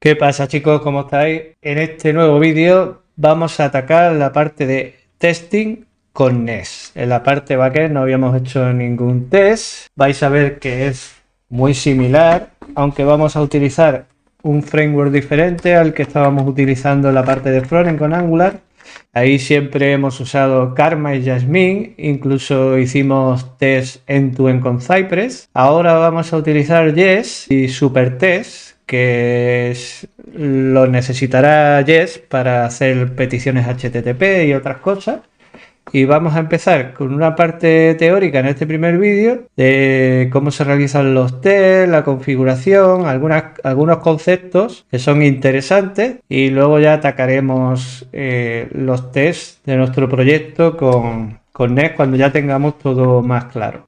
¿Qué pasa chicos? ¿Cómo estáis? En este nuevo vídeo vamos a atacar la parte de testing con NES. En la parte backend no habíamos hecho ningún test. Vais a ver que es muy similar, aunque vamos a utilizar un framework diferente al que estábamos utilizando en la parte de frontend con Angular. Ahí siempre hemos usado Karma y Jasmine, incluso hicimos test end to con Cypress. Ahora vamos a utilizar Yes y Supertest, que lo necesitará Jess para hacer peticiones HTTP y otras cosas. Y vamos a empezar con una parte teórica en este primer vídeo de cómo se realizan los test, la configuración, algunos conceptos que son interesantes y luego ya atacaremos eh, los tests de nuestro proyecto con, con cuando ya tengamos todo más claro.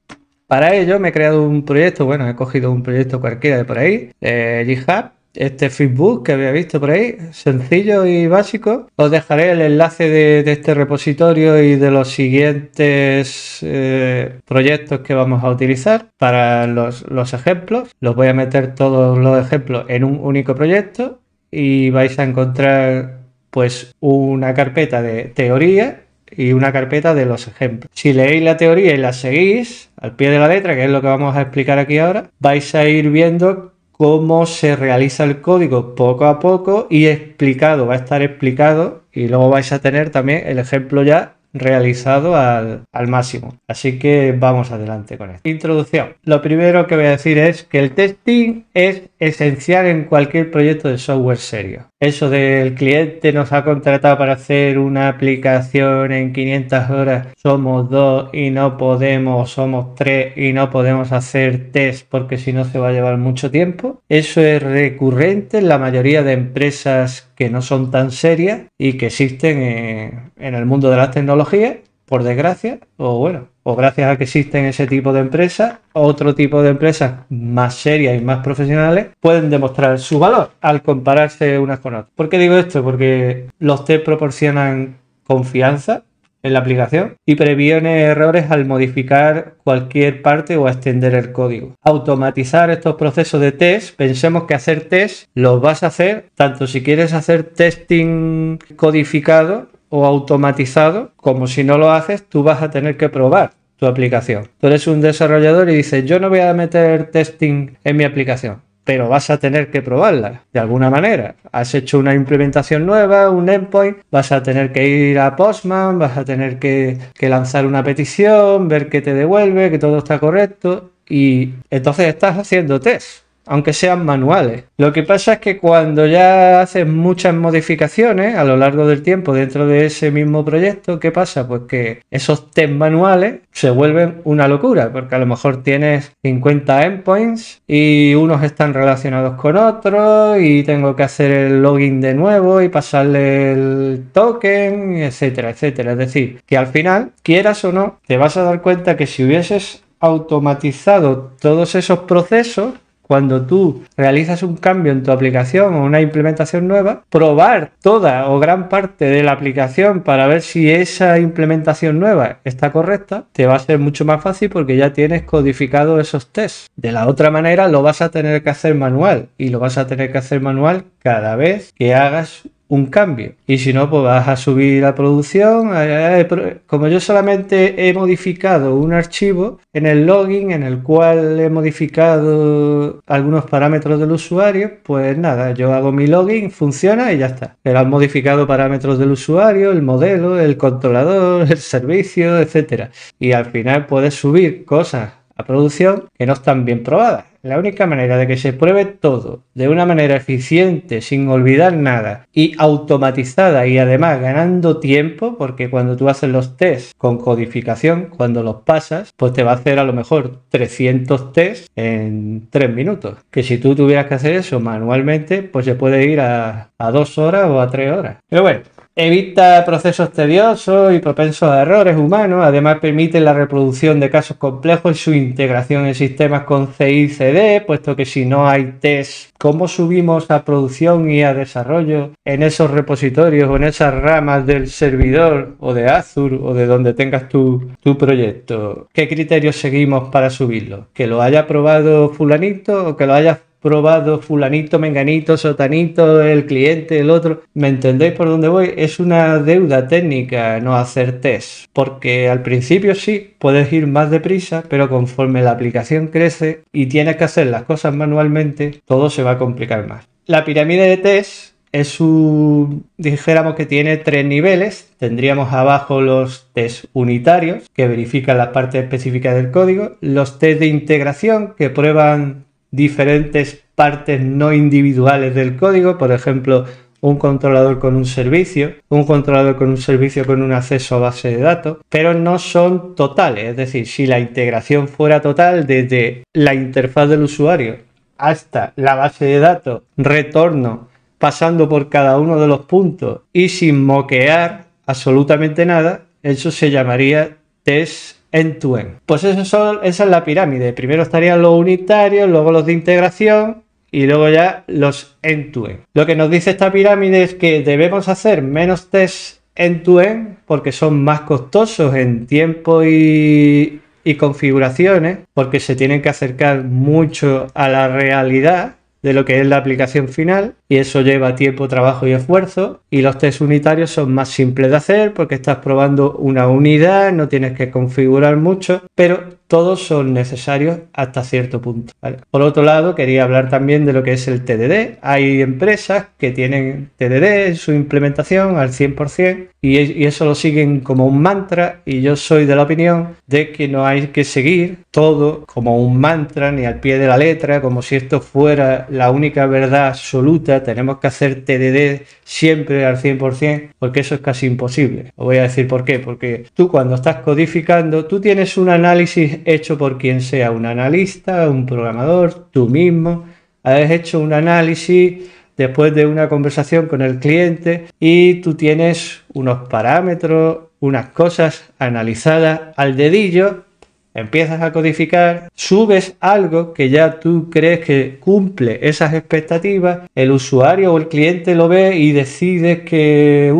Para ello me he creado un proyecto, bueno, he cogido un proyecto cualquiera de por ahí, eh, GitHub, este Facebook que había visto por ahí, sencillo y básico. Os dejaré el enlace de, este repositorio y de los siguientes eh, proyectos que vamos a utilizar para los, ejemplos. Los voy a meter todos los ejemplos en un único proyecto y vais a encontrar pues una carpeta de teoría y una carpeta de los ejemplos. Si leéis la teoría y la seguís al pie de la letra, que es lo que vamos a explicar aquí ahora, vais a ir viendo cómo se realiza el código poco a poco y explicado, va a estar explicado y luego vais a tener también el ejemplo ya realizado al, máximo. Así que vamos adelante con esto. Introducción. Lo primero que voy a decir es que el testing es esencial en cualquier proyecto de software serio. Eso del cliente nos ha contratado para hacer una aplicación en 500 horas, somos dos y no podemos, somos tres y no podemos hacer test porque si no se va a llevar mucho tiempo. Eso es recurrente en la mayoría de empresas que no son tan serias y que existen en, el mundo de las tecnologías, por desgracia, o bueno, o gracias a que existen ese tipo de empresas, otro tipo de empresas más serias y más profesionales pueden demostrar su valor al compararse unas con otras. ¿Por qué digo esto? Porque los test proporcionan confianza en la aplicación y previene errores al modificar cualquier parte o extender el código. Automatizar estos procesos de test, pensemos que hacer test los vas a hacer tanto si quieres hacer testing codificado o automatizado, como si no lo haces, tú vas a tener que probar tu aplicación. Tú eres un desarrollador y dices, yo no voy a meter testing en mi aplicación pero vas a tener que probarla de alguna manera. Has hecho una implementación nueva, un endpoint, vas a tener que ir a Postman, vas a tener que, lanzar una petición, ver que te devuelve, que todo está correcto. Y entonces estás haciendo test aunque sean manuales. Lo que pasa es que cuando ya haces muchas modificaciones a lo largo del tiempo dentro de ese mismo proyecto, ¿qué pasa? Pues que esos test manuales se vuelven una locura, porque a lo mejor tienes 50 endpoints y unos están relacionados con otros y tengo que hacer el login de nuevo y pasarle el token, etcétera, etcétera. Es decir, que al final, quieras o no, te vas a dar cuenta que si hubieses automatizado todos esos procesos, cuando tú realizas un cambio en tu aplicación o una implementación nueva, probar toda o gran parte de la aplicación para ver si esa implementación nueva está correcta, te va a ser mucho más fácil porque ya tienes codificado esos tests. De la otra manera, lo vas a tener que hacer manual y lo vas a tener que hacer manual cada vez que hagas un cambio. Y si no, pues vas a subir la producción. Eh, eh, eh, como yo solamente he modificado un archivo en el login en el cual he modificado algunos parámetros del usuario, pues nada, yo hago mi login, funciona y ya está. Pero han modificado parámetros del usuario, el modelo, el controlador, el servicio, etcétera. Y al final puedes subir cosas producción que no están bien probadas. La única manera de que se pruebe todo de una manera eficiente, sin olvidar nada y automatizada y además ganando tiempo, porque cuando tú haces los test con codificación, cuando los pasas, pues te va a hacer a lo mejor 300 test en tres minutos. Que si tú tuvieras que hacer eso manualmente, pues se puede ir a, a 2 horas o a 3 horas. Pero bueno, Evita procesos tediosos y propensos a errores humanos. Además, permite la reproducción de casos complejos y su integración en sistemas con CI CD, puesto que si no hay test, ¿cómo subimos a producción y a desarrollo en esos repositorios o en esas ramas del servidor o de Azure o de donde tengas tu, tu proyecto? ¿Qué criterios seguimos para subirlo? ¿Que lo haya probado fulanito o que lo haya probado fulanito, menganito, sotanito, el cliente, el otro. ¿Me entendéis por dónde voy? Es una deuda técnica no hacer test, porque al principio sí, puedes ir más deprisa, pero conforme la aplicación crece y tienes que hacer las cosas manualmente, todo se va a complicar más. La pirámide de test es un, dijéramos que tiene tres niveles. Tendríamos abajo los test unitarios, que verifican las partes específicas del código, los test de integración, que prueban diferentes partes no individuales del código, por ejemplo, un controlador con un servicio, un controlador con un servicio con un acceso a base de datos, pero no son totales. Es decir, si la integración fuera total desde la interfaz del usuario hasta la base de datos, retorno, pasando por cada uno de los puntos y sin moquear absolutamente nada, eso se llamaría test end Pues eso son, esa es la pirámide. Primero estarían los unitarios, luego los de integración y luego ya los end to end. Lo que nos dice esta pirámide es que debemos hacer menos test end to end porque son más costosos en tiempo y configuraciones, porque se tienen que acercar mucho a la realidad de lo que es la aplicación final y eso lleva tiempo, trabajo y esfuerzo y los test unitarios son más simples de hacer porque estás probando una unidad, no tienes que configurar mucho, pero todos son necesarios hasta cierto punto. Por otro lado, quería hablar también de lo que es el TDD. Hay empresas que tienen TDD en su implementación al 100% y, y eso lo siguen como un mantra y yo soy de la opinión de que no hay que seguir todo como un mantra ni al pie de la letra, como si esto fuera la única verdad absoluta. Tenemos que hacer TDD siempre al 100% porque eso es casi imposible. Os voy a decir por qué. Porque tú cuando estás codificando, tú tienes un análisis hecho por quien sea, un analista, un programador, tú mismo, has hecho un análisis después de una conversación con el cliente y tú tienes unos parámetros, unas cosas analizadas al dedillo empiezas a codificar, subes algo que ya tú crees que cumple esas expectativas, el usuario o el cliente lo ve y decide que,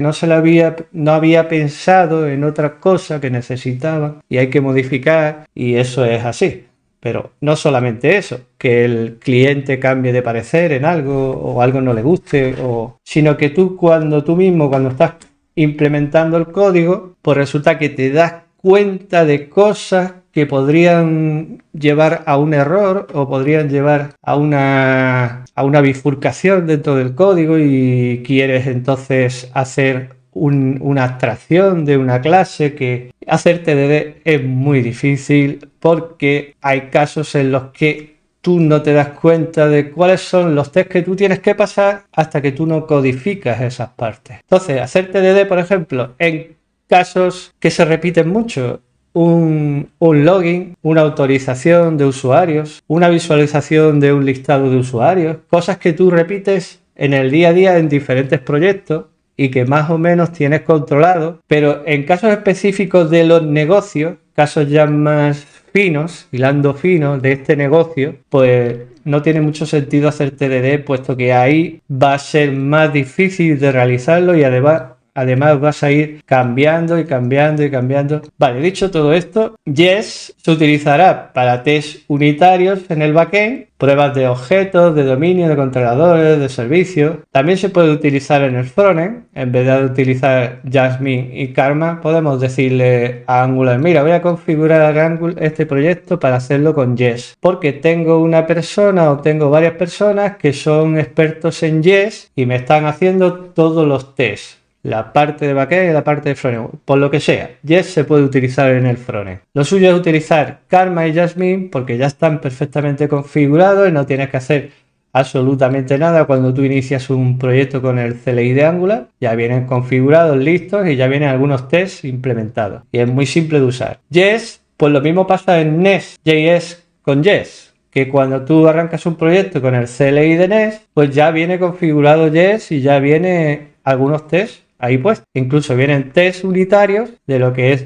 no se lo había, no había pensado en otra cosa que necesitaba y hay que modificar y eso es así. Pero no solamente eso, que el cliente cambie de parecer en algo o algo no le guste, o, sino que tú cuando tú mismo, cuando estás implementando el código, pues resulta que te das cuenta de cosas que podrían llevar a un error o podrían llevar a una, a una bifurcación dentro del código y quieres entonces hacer una abstracción de una clase que hacer TDD es muy difícil porque hay casos en los que tú no te das cuenta de cuáles son los test que tú tienes que pasar hasta que tú no codificas esas partes. Entonces, hacer TDD, por ejemplo, en casos que se repiten mucho. Un, login, una autorización de usuarios, una visualización de un listado de usuarios, cosas que tú repites en el día a día en diferentes proyectos y que más o menos tienes controlado, pero en casos específicos de los negocios, casos ya más finos, hilando finos de este negocio, pues no tiene mucho sentido hacer TDD, puesto que ahí va a ser más difícil de realizarlo y además además vas a ir cambiando y cambiando y cambiando. Vale, dicho todo esto, Yes se utilizará para test unitarios en el backend, pruebas de objetos, de dominio, de controladores, de servicios. También se puede utilizar en el frontend, en vez de utilizar Jasmine y Karma, podemos decirle a Angular, mira, voy a configurar Angular este proyecto para hacerlo con Yes, porque tengo una persona o tengo varias personas que son expertos en Yes y me están haciendo todos los tests la parte de backend y la parte de frontend, por lo que sea. Yes se puede utilizar en el frontend. Lo suyo es utilizar Karma y Jasmine porque ya están perfectamente configurados y no tienes que hacer absolutamente nada cuando tú inicias un proyecto con el CLI de Angular. Ya vienen configurados, listos y ya vienen algunos tests implementados. Y es muy simple de usar. Yes, pues lo mismo pasa en Nest JS con Yes que cuando tú arrancas un proyecto con el CLI de NES, pues ya viene configurado Yes y ya viene algunos tests ahí pues Incluso vienen test unitarios de lo que es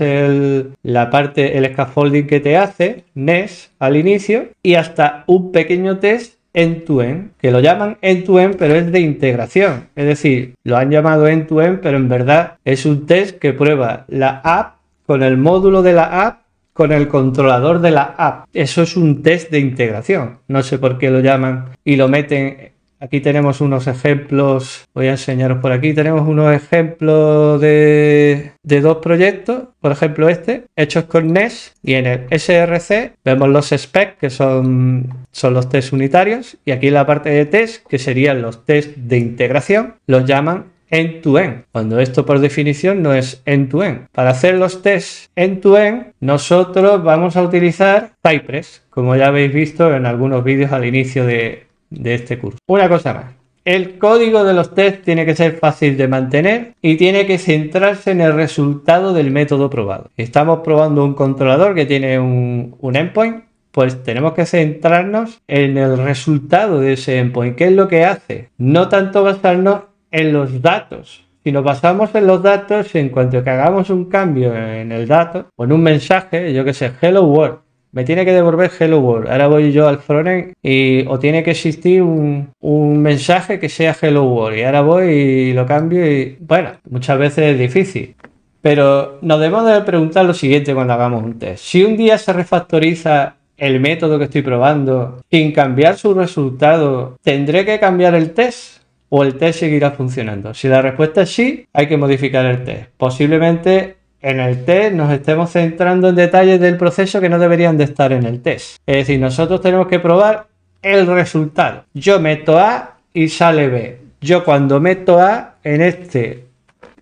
la parte, el scaffolding que te hace, NES, al inicio, y hasta un pequeño test end-to-end, que lo llaman end-to-end, pero es de integración. Es decir, lo han llamado end to pero en verdad es un test que prueba la app con el módulo de la app con el controlador de la app. Eso es un test de integración. No sé por qué lo llaman y lo meten Aquí tenemos unos ejemplos, voy a enseñaros por aquí, tenemos unos ejemplos de, dos proyectos, por ejemplo este, hechos con NES y en el SRC vemos los specs e que son, son los test unitarios y aquí la parte de test que serían los tests de integración, los llaman end-to-end, cuando esto por definición no es end-to-end. Para hacer los tests end-to-end, nosotros vamos a utilizar Cypress, como ya habéis visto en algunos vídeos al inicio de, de este curso. Una cosa más. El código de los test tiene que ser fácil de mantener y tiene que centrarse en el resultado del método probado. Estamos probando un controlador que tiene un, endpoint, pues tenemos que centrarnos en el resultado de ese endpoint, qué es lo que hace. No tanto basarnos en los datos. Si nos basamos en los datos, en cuanto que hagamos un cambio en el dato, o en un mensaje, yo que sé, hello world, me tiene que devolver Hello World. Ahora voy yo al frontend y o tiene que existir un, un, mensaje que sea Hello World. Y ahora voy y lo cambio y bueno, muchas veces es difícil. Pero nos debemos de preguntar lo siguiente cuando hagamos un test. Si un día se refactoriza el método que estoy probando sin cambiar su resultado, ¿tendré que cambiar el test? ¿O el test seguirá funcionando? Si la respuesta es sí, hay que modificar el test. Posiblemente en el test nos estemos centrando en detalles del proceso que no deberían de estar en el test. Es decir, nosotros tenemos que probar el resultado. Yo meto A y sale B. Yo cuando meto A en este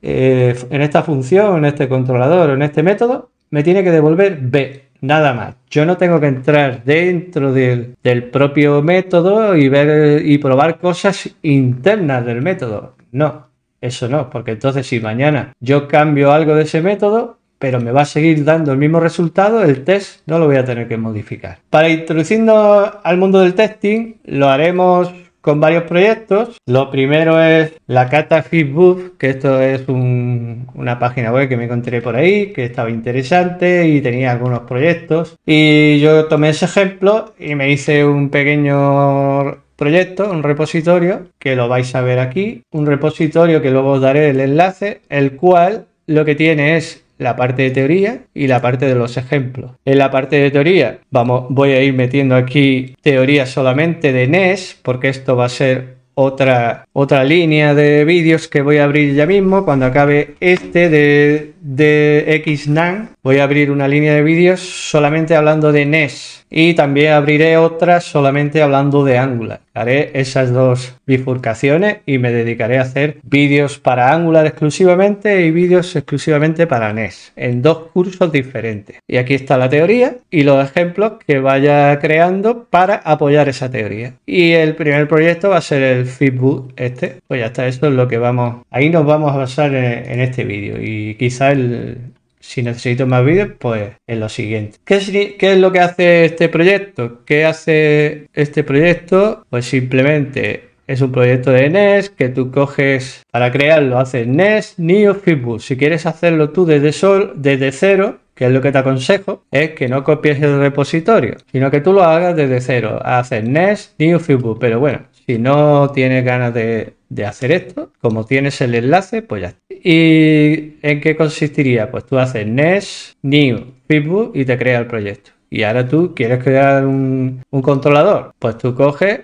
eh, en esta función, en este controlador en este método, me tiene que devolver B, nada más. Yo no tengo que entrar dentro del, del propio método y ver y probar cosas internas del método. No, eso no, porque entonces si mañana yo cambio algo de ese método, pero me va a seguir dando el mismo resultado, el test no lo voy a tener que modificar. Para introduciendo al mundo del testing, lo haremos con varios proyectos. Lo primero es la Cata Facebook, que esto es una página web que me encontré por ahí, que estaba interesante y tenía algunos proyectos. Y yo tomé ese ejemplo y me hice un pequeño proyecto, un repositorio, que lo vais a ver aquí, un repositorio que luego os daré el enlace, el cual lo que tiene es la parte de teoría y la parte de los ejemplos. En la parte de teoría, vamos, voy a ir metiendo aquí teoría solamente de NES, porque esto va a ser otra, otra línea de vídeos que voy a abrir ya mismo. Cuando acabe este de, de XNAN, voy a abrir una línea de vídeos solamente hablando de NES. Y también abriré otra solamente hablando de Angular haré esas dos bifurcaciones y me dedicaré a hacer vídeos para Angular exclusivamente y vídeos exclusivamente para NES en dos cursos diferentes. Y aquí está la teoría y los ejemplos que vaya creando para apoyar esa teoría. Y el primer proyecto va a ser el FitBoot este. Pues ya está, eso es lo que vamos, ahí nos vamos a basar en, en este vídeo y quizá el, si necesito más vídeos, pues es lo siguiente. ¿Qué, es lo que hace este proyecto? ¿Qué hace este proyecto? Pues simplemente es un proyecto de NES que tú coges para crearlo, haces NES New Si quieres hacerlo tú desde, sol, desde cero, que es lo que te aconsejo, es que no copies el repositorio, sino que tú lo hagas desde cero. Haces NES New Pero bueno, si no tienes ganas de de hacer esto, como tienes el enlace, pues ya ¿Y en qué consistiría? Pues tú haces nes New, Facebook y te crea el proyecto. Y ahora tú quieres crear un, controlador. Pues tú coges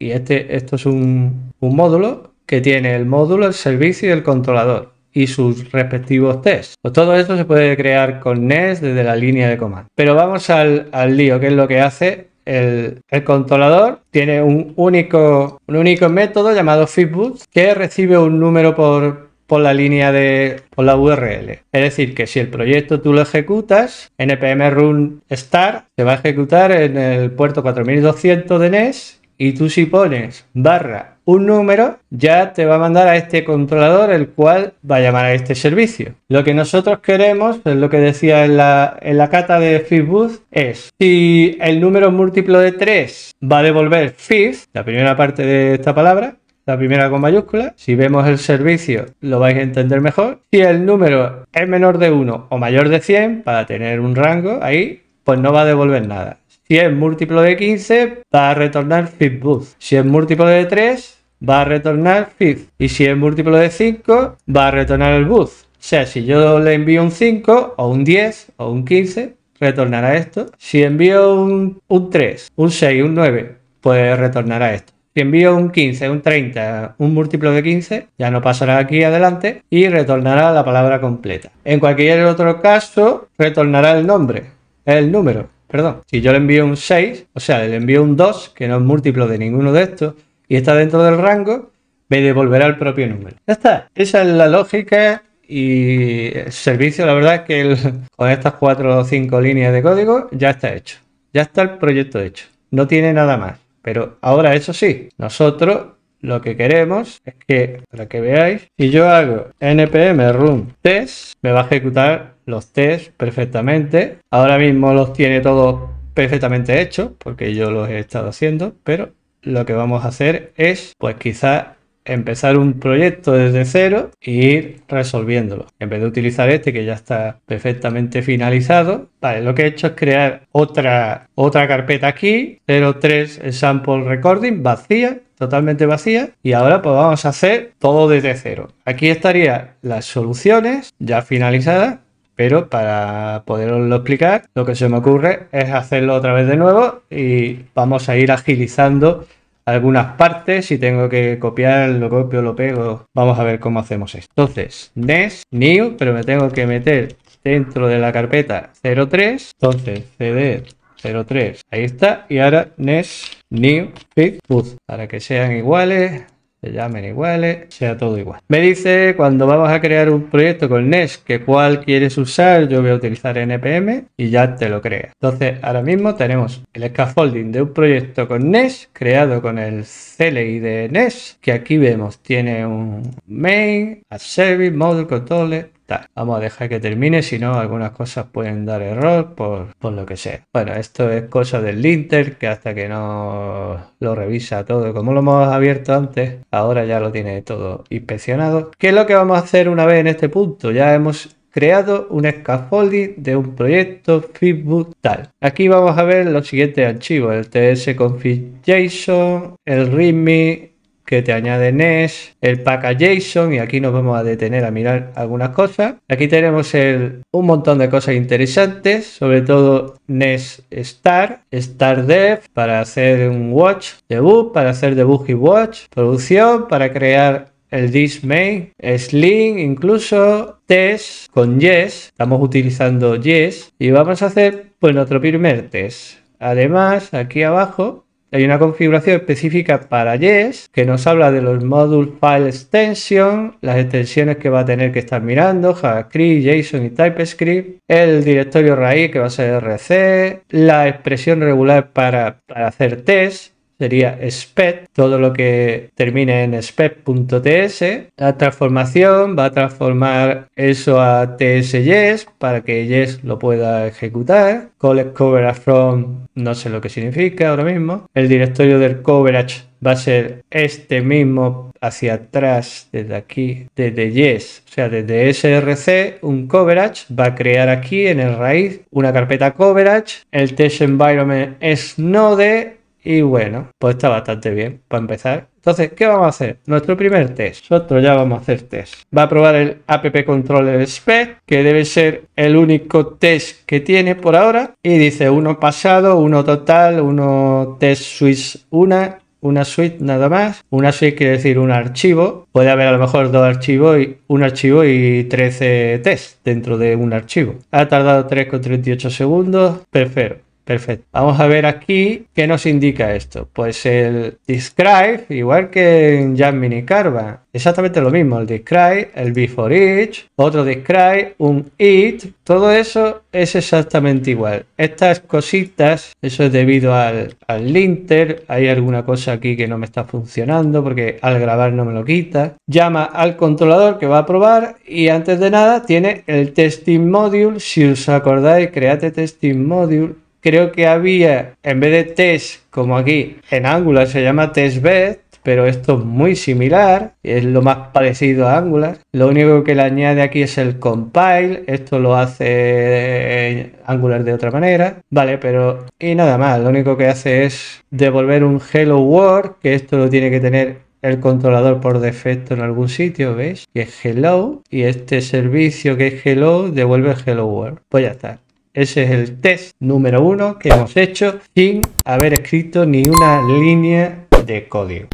y este, esto es un, módulo que tiene el módulo, el servicio y el controlador y sus respectivos tests. Pues todo esto se puede crear con NES desde la línea de comando. Pero vamos al lío, que es lo que hace el, controlador tiene un único, un único método llamado FitBoot que recibe un número por, la línea de por la URL. Es decir, que si el proyecto tú lo ejecutas, npm run start se va a ejecutar en el puerto 4200 de NES y tú si pones barra un número, ya te va a mandar a este controlador el cual va a llamar a este servicio. Lo que nosotros queremos, es lo que decía en la, en la cata de FizzBuzz, es si el número múltiplo de 3 va a devolver FIF, la primera parte de esta palabra, la primera con mayúscula. Si vemos el servicio, lo vais a entender mejor. Si el número es menor de 1 o mayor de 100, para tener un rango ahí, pues no va a devolver nada. Si es múltiplo de 15, va a retornar booth. Si es múltiplo de 3, va a retornar fit. Y si es múltiplo de 5, va a retornar el booth. O sea, si yo le envío un 5 o un 10 o un 15, retornará esto. Si envío un, un 3, un 6, un 9, pues retornará esto. Si envío un 15, un 30, un múltiplo de 15, ya no pasará aquí adelante y retornará la palabra completa. En cualquier otro caso, retornará el nombre, el número. Perdón, si yo le envío un 6, o sea, le envío un 2, que no es múltiplo de ninguno de estos, y está dentro del rango, me devolverá el propio número. Ya está, esa es la lógica y el servicio, la verdad es que con estas 4 o 5 líneas de código ya está hecho. Ya está el proyecto hecho. No tiene nada más. Pero ahora, eso sí, nosotros lo que queremos es que, para que veáis, si yo hago npm run test, me va a ejecutar los tests perfectamente. Ahora mismo los tiene todos perfectamente hechos, porque yo los he estado haciendo, pero lo que vamos a hacer es, pues quizás empezar un proyecto desde cero e ir resolviéndolo. En vez de utilizar este que ya está perfectamente finalizado, vale, lo que he hecho es crear otra, otra carpeta aquí, 03 sample recording vacía, totalmente vacía y ahora pues vamos a hacer todo desde cero. Aquí estaría las soluciones ya finalizadas, pero para poderoslo explicar lo que se me ocurre es hacerlo otra vez de nuevo y vamos a ir agilizando algunas partes, si tengo que copiar, lo copio, lo pego, vamos a ver cómo hacemos esto. Entonces, des new, pero me tengo que meter dentro de la carpeta 03, entonces cd 03. Ahí está. Y ahora NES new pick Para que sean iguales, se llamen iguales, sea todo igual. Me dice cuando vamos a crear un proyecto con Nes que cuál quieres usar, yo voy a utilizar NPM y ya te lo crea. Entonces ahora mismo tenemos el scaffolding de un proyecto con Nes. creado con el CLI de Nest que aquí vemos tiene un main, a service, model, controller, Vamos a dejar que termine, si no, algunas cosas pueden dar error por, lo que sea. Bueno, esto es cosa del linter que hasta que no lo revisa todo, como lo hemos abierto antes, ahora ya lo tiene todo inspeccionado. ¿Qué es lo que vamos a hacer una vez en este punto? Ya hemos creado un scaffolding de un proyecto Facebook tal. Aquí vamos a ver los siguientes archivos, el tsconfig.json, el readme, que te añade Nest, el pack a JSON y aquí nos vamos a detener a mirar algunas cosas. Aquí tenemos un montón de cosas interesantes, sobre todo Nest Star, Star Dev para hacer un watch, debug para hacer debug y watch, producción para crear el main, sling, incluso test con yes. Estamos utilizando yes y vamos a hacer pues nuestro primer test. Además, aquí abajo hay una configuración específica para Yes que nos habla de los modules file extension, las extensiones que va a tener que estar mirando, JavaScript, JSON y TypeScript, el directorio raíz que va a ser RC, la expresión regular para, para hacer test, sería SPED, todo lo que termine en SPED.ts. E la transformación va a transformar eso a tsjs para que yes lo pueda ejecutar. Collect coverage from, no sé lo que significa ahora mismo. El directorio del coverage va a ser este mismo hacia atrás, desde aquí, desde yes, o sea, desde src, un coverage, va a crear aquí en el raíz una carpeta coverage, el test environment es node y bueno, pues está bastante bien para empezar. Entonces, ¿qué vamos a hacer? Nuestro primer test. Nosotros ya vamos a hacer test. Va a probar el app controller spec, que debe ser el único test que tiene por ahora. Y dice uno pasado, uno total, uno test switch una una suite nada más. Una suite quiere decir un archivo. Puede haber a lo mejor dos archivos y un archivo y 13 test dentro de un archivo. Ha tardado 3,38 segundos. Perfecto. Perfecto. Vamos a ver aquí qué nos indica esto. Pues el describe, igual que en y Carva, exactamente lo mismo. El describe, el before each, otro describe, un it, todo eso es exactamente igual. Estas cositas, eso es debido al, al linter. Hay alguna cosa aquí que no me está funcionando porque al grabar no me lo quita. Llama al controlador que va a probar y antes de nada tiene el testing module. Si os acordáis, create testing module creo que había, en vez de test, como aquí, en Angular se llama testbed, pero esto es muy similar, es lo más parecido a Angular. Lo único que le añade aquí es el compile, esto lo hace Angular de otra manera, vale, pero y nada más, lo único que hace es devolver un hello world, que esto lo tiene que tener el controlador por defecto en algún sitio, ¿veis? Que es hello y este servicio que es hello devuelve hello world. Pues ya está. Ese es el test número uno que hemos hecho sin haber escrito ni una línea de código.